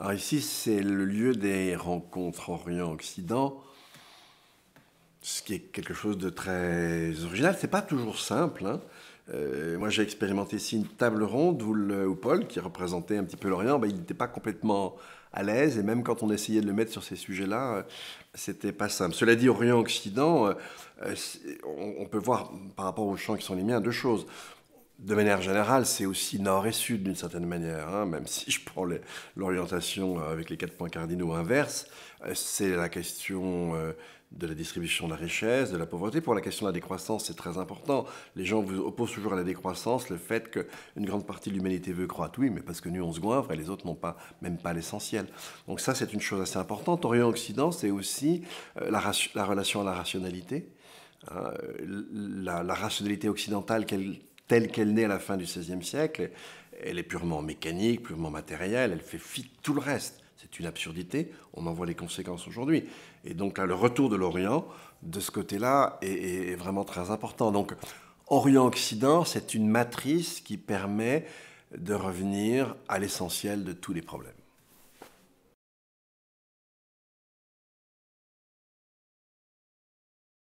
Alors ici, c'est le lieu des rencontres Orient-Occident, ce qui est quelque chose de très original. C'est pas toujours simple. Hein. Euh, moi, j'ai expérimenté ici une table ronde où, le, Paul, qui représentait un petit peu l'Orient, ben, il n'était pas complètement à l'aise. Et même quand on essayait de le mettre sur ces sujets-là, euh, c'était pas simple. Cela dit, Orient-Occident, euh, on, on, peut voir par rapport aux champs qui sont les miens deux choses de manière générale, c'est aussi nord et sud d'une certaine manière, hein, même si je prends l'orientation euh, avec les quatre points cardinaux inverse, euh, c'est la question euh, de la distribution de la richesse, de la pauvreté. Pour la question de la décroissance, c'est très important. Les gens vous opposent toujours à la décroissance le fait qu'une grande partie de l'humanité veut croître. Oui, mais parce que nous, on se goivre et les autres n'ont pas, même pas l'essentiel. Donc ça, c'est une chose assez importante. Orient-Occident, c'est aussi la, relation à la rationalité. Hein, la, la, rationalité occidentale, quelle telle qu'elle naît à la fin du XVIe siècle, elle est purement mécanique, purement matérielle, elle fait fi tout le reste. C'est une absurdité, on en voit les conséquences aujourd'hui. Et donc là, le retour de l'Orient, de ce côté-là, est, vraiment très important. Donc, Orient-Occident, c'est une matrice qui permet de revenir à l'essentiel de tous les problèmes.